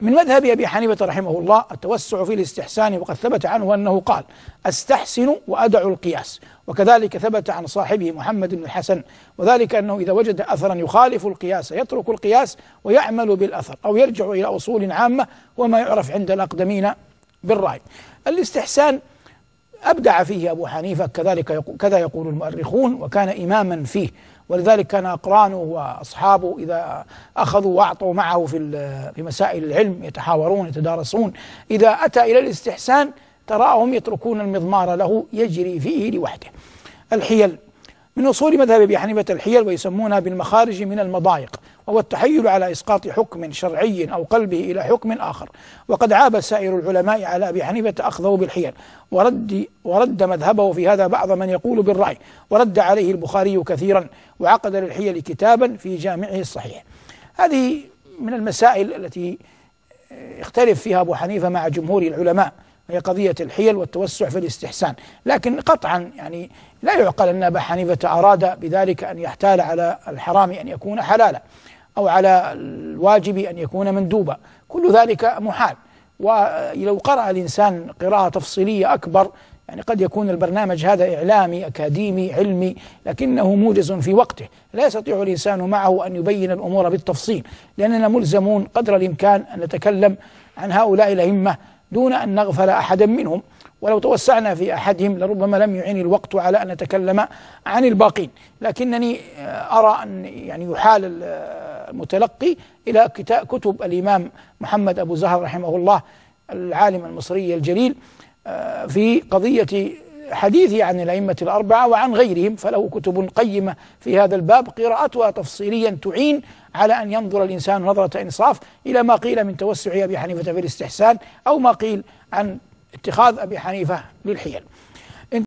من مذهب أبي حنيفة رحمه الله التوسع في الاستحسان وقد ثبت عنه أنه قال أستحسن وأدع القياس وكذلك ثبت عن صاحبه محمد بن الحسن وذلك أنه إذا وجد أثرا يخالف القياس يترك القياس ويعمل بالأثر أو يرجع إلى أصول عامة وما يعرف عند الأقدمين بالرأي الاستحسان أبدع فيه أبو حنيفة كذلك كذا يقول المؤرخون وكان إماما فيه ولذلك كان أقرانه وأصحابه إذا أخذوا وأعطوا معه في في مسائل العلم يتحاورون يتدارسون إذا أتى إلى الاستحسان تراهم يتركون المضمار له يجري فيه لوحده الحيل من أصول مذهب أبي حنيفة الحيل ويسمونها بالمخارج من المضايق وهو التحيل على إسقاط حكم شرعي أو قلبه إلى حكم آخر وقد عاب سائر العلماء على أبي حنيفة أخذه بالحيل ورد, ورد مذهبه في هذا بعض من يقول بالرأي ورد عليه البخاري كثيرا وعقد للحيل كتابا في جامعه الصحيح هذه من المسائل التي اختلف فيها أبو حنيفة مع جمهور العلماء هي قضية الحيل والتوسع في الاستحسان لكن قطعا يعني لا يعقل أن أبا حنيفة أراد بذلك أن يحتال على الحرام أن يكون حلالا أو على الواجب أن يكون مندوبا كل ذلك محال ولو قرأ الإنسان قراءة تفصيلية أكبر يعني قد يكون البرنامج هذا إعلامي أكاديمي علمي لكنه موجز في وقته لا يستطيع الإنسان معه أن يبين الأمور بالتفصيل لأننا ملزمون قدر الإمكان أن نتكلم عن هؤلاء الأئمة دون أن نغفل أحدا منهم ولو توسعنا في أحدهم لربما لم يعين الوقت على أن نتكلم عن الباقين لكنني آه، أرى أن يعني يحال آه، المتلقي إلى كتب الإمام محمد أبو زهر رحمه الله العالم المصري الجليل آه، في قضية حديثي عن الأئمة الأربعة وعن غيرهم فله كتب قيمة في هذا الباب قراءتها تفصيليا تعين على أن ينظر الإنسان نظرة إنصاف إلى ما قيل من توسع أبي حنيفة في الاستحسان أو ما قيل عن اتخاذ أبي حنيفة للحيل